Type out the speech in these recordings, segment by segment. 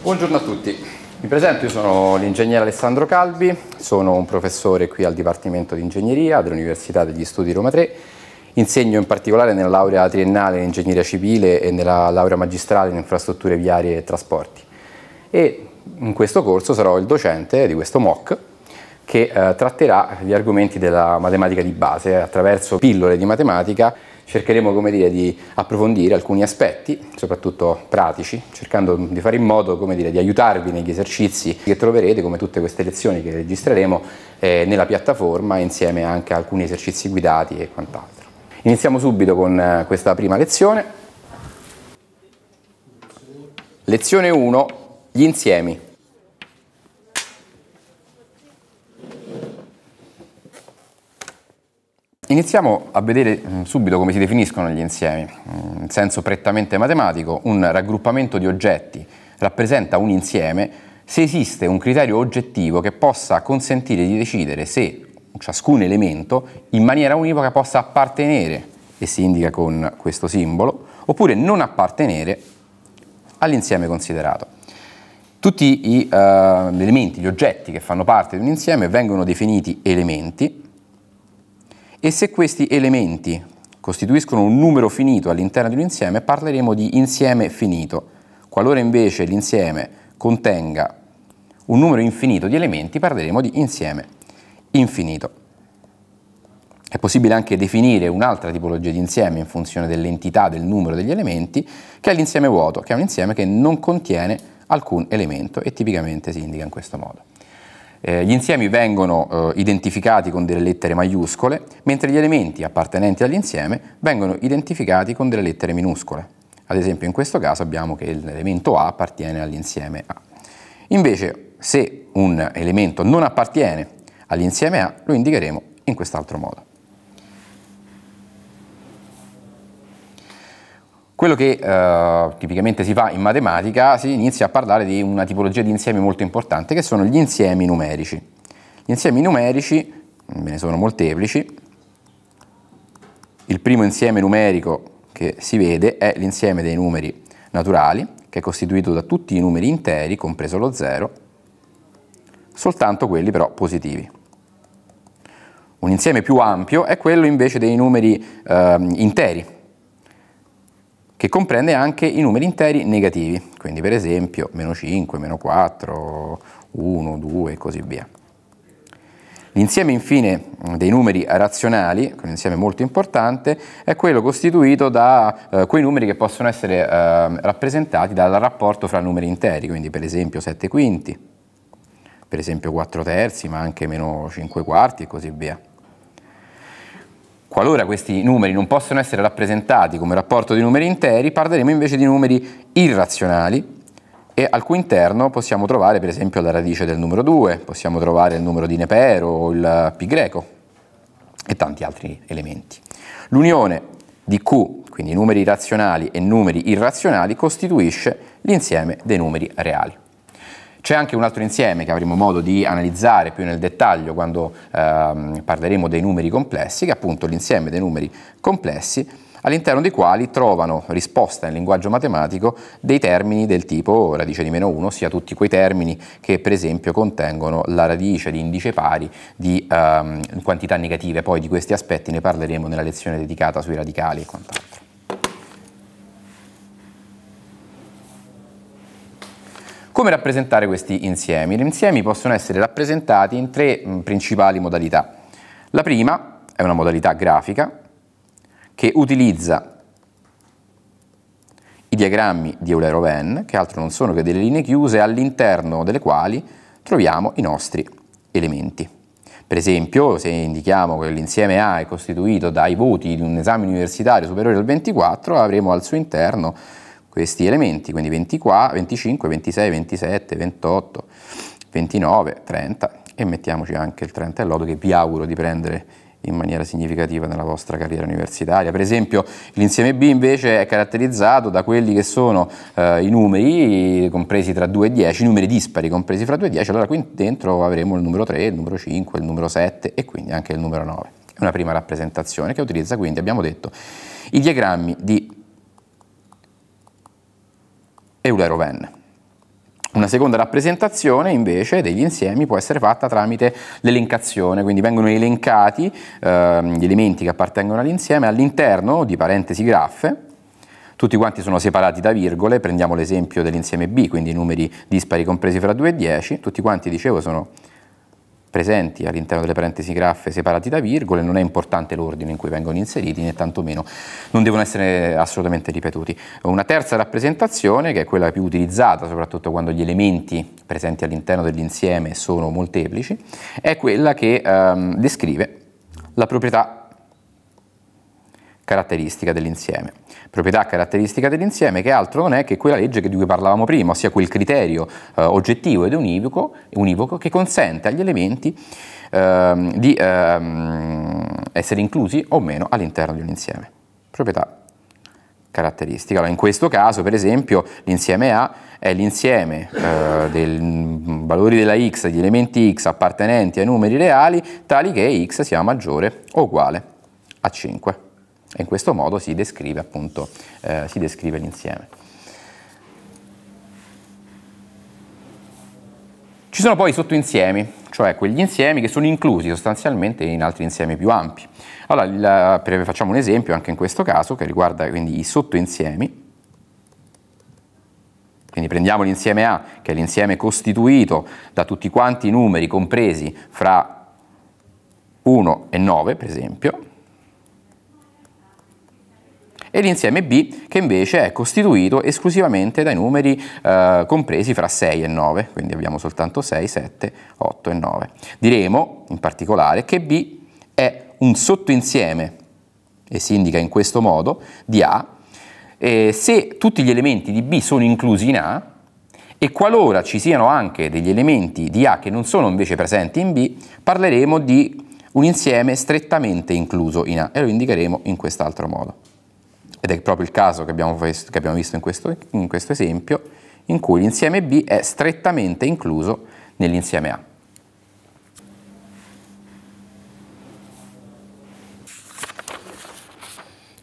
Buongiorno a tutti. Mi presento, io sono l'ingegnere Alessandro Calvi, sono un professore qui al Dipartimento di Ingegneria dell'Università degli Studi Roma 3. Insegno in particolare nella laurea triennale in Ingegneria Civile e nella laurea magistrale in Infrastrutture Viarie e Trasporti. E in questo corso sarò il docente di questo MOOC che eh, tratterà gli argomenti della matematica di base attraverso pillole di matematica cercheremo come dire, di approfondire alcuni aspetti, soprattutto pratici, cercando di fare in modo come dire, di aiutarvi negli esercizi che troverete, come tutte queste lezioni che registreremo, eh, nella piattaforma insieme anche a alcuni esercizi guidati e quant'altro. Iniziamo subito con eh, questa prima lezione. Lezione 1. Gli insiemi. Iniziamo a vedere mm, subito come si definiscono gli insiemi. Mm, in senso prettamente matematico, un raggruppamento di oggetti rappresenta un insieme se esiste un criterio oggettivo che possa consentire di decidere se ciascun elemento in maniera univoca possa appartenere, e si indica con questo simbolo, oppure non appartenere all'insieme considerato. Tutti eh, gli uh, elementi, gli oggetti che fanno parte di un insieme vengono definiti elementi e se questi elementi costituiscono un numero finito all'interno di un insieme, parleremo di insieme finito. Qualora invece l'insieme contenga un numero infinito di elementi, parleremo di insieme infinito. È possibile anche definire un'altra tipologia di insieme in funzione dell'entità del numero degli elementi, che è l'insieme vuoto, che è un insieme che non contiene alcun elemento e tipicamente si indica in questo modo. Eh, gli insiemi vengono eh, identificati con delle lettere maiuscole, mentre gli elementi appartenenti all'insieme vengono identificati con delle lettere minuscole. Ad esempio in questo caso abbiamo che l'elemento A appartiene all'insieme A. Invece se un elemento non appartiene all'insieme A lo indicheremo in quest'altro modo. Quello che eh, tipicamente si fa in matematica, si inizia a parlare di una tipologia di insieme molto importante, che sono gli insiemi numerici. Gli insiemi numerici, ve ne sono molteplici, il primo insieme numerico che si vede è l'insieme dei numeri naturali, che è costituito da tutti i numeri interi, compreso lo zero, soltanto quelli però positivi. Un insieme più ampio è quello invece dei numeri eh, interi, che comprende anche i numeri interi negativi, quindi per esempio meno 5, meno 4, 1, 2 e così via. L'insieme infine dei numeri razionali, un insieme molto importante, è quello costituito da eh, quei numeri che possono essere eh, rappresentati dal rapporto fra numeri interi, quindi per esempio 7 quinti, per esempio 4 terzi, ma anche meno 5 quarti e così via. Qualora questi numeri non possono essere rappresentati come rapporto di numeri interi, parleremo invece di numeri irrazionali e al cui interno possiamo trovare per esempio la radice del numero 2, possiamo trovare il numero di Nepero o il pi greco e tanti altri elementi. L'unione di Q, quindi numeri razionali e numeri irrazionali, costituisce l'insieme dei numeri reali. C'è anche un altro insieme che avremo modo di analizzare più nel dettaglio quando ehm, parleremo dei numeri complessi, che è appunto l'insieme dei numeri complessi all'interno dei quali trovano risposta nel linguaggio matematico dei termini del tipo radice di meno 1, ossia tutti quei termini che per esempio contengono la radice di indice pari di ehm, quantità negative, poi di questi aspetti ne parleremo nella lezione dedicata sui radicali e quant'altro. Come rappresentare questi insiemi? Gli insiemi possono essere rappresentati in tre principali modalità. La prima è una modalità grafica che utilizza i diagrammi di Euler-Oven, che altro non sono che delle linee chiuse all'interno delle quali troviamo i nostri elementi. Per esempio, se indichiamo che l'insieme A è costituito dai voti di un esame universitario superiore al 24, avremo al suo interno questi elementi, quindi 20 qua, 25, 26, 27, 28, 29, 30 e mettiamoci anche il 30 e lodo che vi auguro di prendere in maniera significativa nella vostra carriera universitaria. Per esempio l'insieme B invece è caratterizzato da quelli che sono eh, i numeri compresi tra 2 e 10, i numeri dispari compresi fra 2 e 10, allora qui dentro avremo il numero 3, il numero 5, il numero 7 e quindi anche il numero 9. È una prima rappresentazione che utilizza quindi, abbiamo detto, i diagrammi di Euler-Oven. Una seconda rappresentazione invece degli insiemi può essere fatta tramite l'elencazione, quindi vengono elencati eh, gli elementi che appartengono all'insieme all'interno di parentesi graffe, tutti quanti sono separati da virgole, prendiamo l'esempio dell'insieme B, quindi numeri dispari compresi fra 2 e 10, tutti quanti dicevo sono presenti all'interno delle parentesi graffe separati da virgole, non è importante l'ordine in cui vengono inseriti né tantomeno non devono essere assolutamente ripetuti. Una terza rappresentazione, che è quella più utilizzata soprattutto quando gli elementi presenti all'interno dell'insieme sono molteplici, è quella che ehm, descrive la proprietà caratteristica dell'insieme. Proprietà caratteristica dell'insieme che altro non è che quella legge di cui parlavamo prima, ossia quel criterio eh, oggettivo ed univoco, univoco, che consente agli elementi eh, di eh, essere inclusi o meno all'interno di un insieme. Proprietà caratteristica. Allora, in questo caso, per esempio, l'insieme A è l'insieme eh, dei valori della x, degli elementi x appartenenti ai numeri reali, tali che x sia maggiore o uguale a 5. E in questo modo si descrive, appunto, eh, si descrive l'insieme. Ci sono poi i sottoinsiemi, cioè quegli insiemi che sono inclusi sostanzialmente in altri insiemi più ampi. Allora, il, per, facciamo un esempio anche in questo caso che riguarda quindi i sottoinsiemi. Quindi prendiamo l'insieme A, che è l'insieme costituito da tutti quanti i numeri compresi fra 1 e 9, per esempio, e l'insieme B che invece è costituito esclusivamente dai numeri eh, compresi fra 6 e 9, quindi abbiamo soltanto 6, 7, 8 e 9. Diremo in particolare che B è un sottoinsieme, e si indica in questo modo, di A, eh, se tutti gli elementi di B sono inclusi in A, e qualora ci siano anche degli elementi di A che non sono invece presenti in B, parleremo di un insieme strettamente incluso in A e lo indicheremo in quest'altro modo ed è proprio il caso che abbiamo, visto, che abbiamo visto in, questo, in questo esempio, in cui l'insieme B è strettamente incluso nell'insieme A.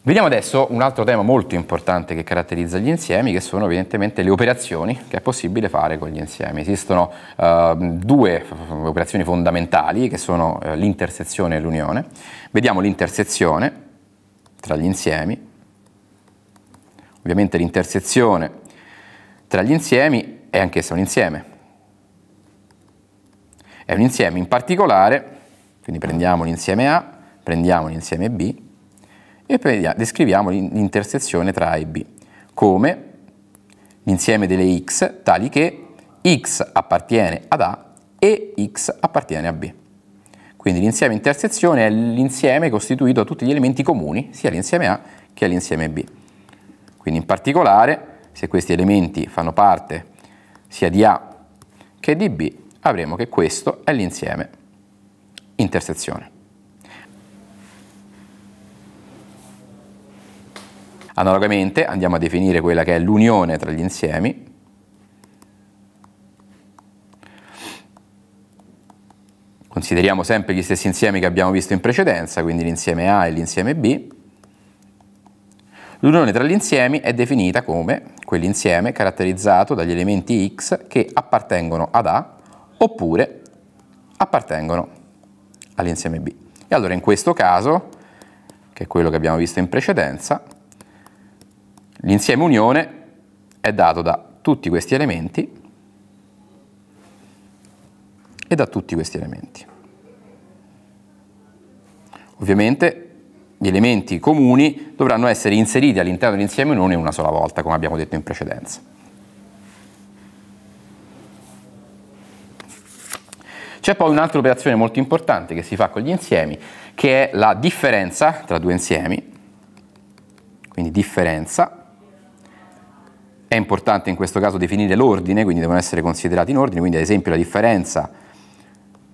Vediamo adesso un altro tema molto importante che caratterizza gli insiemi, che sono evidentemente le operazioni che è possibile fare con gli insiemi. Esistono eh, due operazioni fondamentali, che sono eh, l'intersezione e l'unione. Vediamo l'intersezione tra gli insiemi Ovviamente l'intersezione tra gli insiemi è anch'essa un insieme. È un insieme in particolare, quindi prendiamo l'insieme A, prendiamo l'insieme B e descriviamo l'intersezione tra A e B come l'insieme delle x tali che x appartiene ad A e x appartiene a B. Quindi l'insieme intersezione è l'insieme costituito da tutti gli elementi comuni, sia l'insieme A che l'insieme B. Quindi in particolare, se questi elementi fanno parte sia di A che di B, avremo che questo è l'insieme intersezione. Analogamente andiamo a definire quella che è l'unione tra gli insiemi, consideriamo sempre gli stessi insiemi che abbiamo visto in precedenza, quindi l'insieme A e l'insieme B, L'unione tra gli insiemi è definita come quell'insieme caratterizzato dagli elementi x che appartengono ad A oppure appartengono all'insieme B. E allora in questo caso, che è quello che abbiamo visto in precedenza, l'insieme unione è dato da tutti questi elementi e da tutti questi elementi. Ovviamente gli elementi comuni dovranno essere inseriti all'interno dell'insieme non in una sola volta, come abbiamo detto in precedenza. C'è poi un'altra operazione molto importante che si fa con gli insiemi, che è la differenza tra due insiemi, quindi differenza, è importante in questo caso definire l'ordine, quindi devono essere considerati in ordine, quindi ad esempio la differenza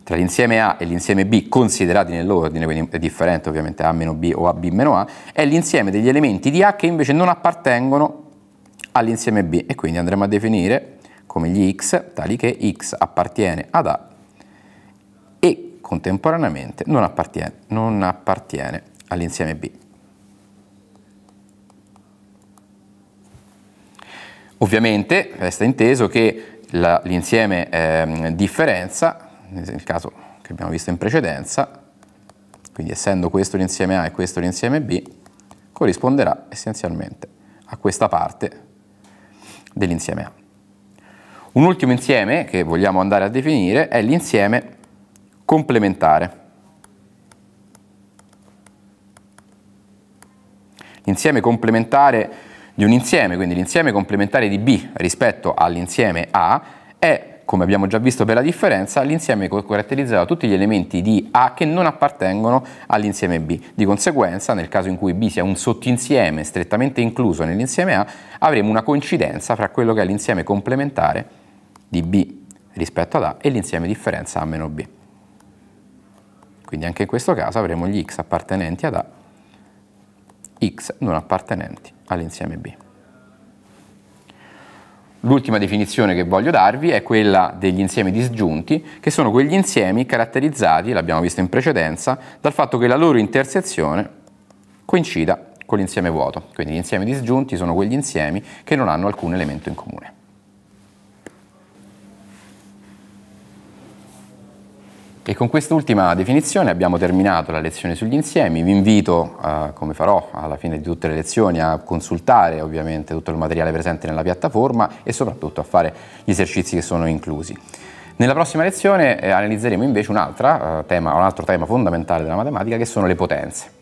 tra l'insieme A e l'insieme B considerati nell'ordine, quindi è differente ovviamente A B o AB A, è l'insieme degli elementi di A che invece non appartengono all'insieme B e quindi andremo a definire come gli X tali che X appartiene ad A e contemporaneamente non appartiene, non appartiene all'insieme B. Ovviamente resta inteso che l'insieme eh, differenza nel caso che abbiamo visto in precedenza, quindi essendo questo l'insieme A e questo l'insieme B, corrisponderà essenzialmente a questa parte dell'insieme A. Un ultimo insieme che vogliamo andare a definire è l'insieme complementare. L'insieme complementare di un insieme, quindi l'insieme complementare di B rispetto all'insieme A, è come abbiamo già visto per la differenza, l'insieme caratterizzava tutti gli elementi di A che non appartengono all'insieme B. Di conseguenza, nel caso in cui B sia un sottinsieme strettamente incluso nell'insieme A, avremo una coincidenza fra quello che è l'insieme complementare di B rispetto ad A e l'insieme differenza A meno B. Quindi anche in questo caso avremo gli x appartenenti ad A, x non appartenenti all'insieme B. L'ultima definizione che voglio darvi è quella degli insiemi disgiunti, che sono quegli insiemi caratterizzati, l'abbiamo visto in precedenza, dal fatto che la loro intersezione coincida con l'insieme vuoto. Quindi gli insiemi disgiunti sono quegli insiemi che non hanno alcun elemento in comune. E con quest'ultima definizione abbiamo terminato la lezione sugli insiemi. Vi invito, eh, come farò alla fine di tutte le lezioni, a consultare ovviamente tutto il materiale presente nella piattaforma e soprattutto a fare gli esercizi che sono inclusi. Nella prossima lezione eh, analizzeremo invece un, eh, tema, un altro tema fondamentale della matematica che sono le potenze.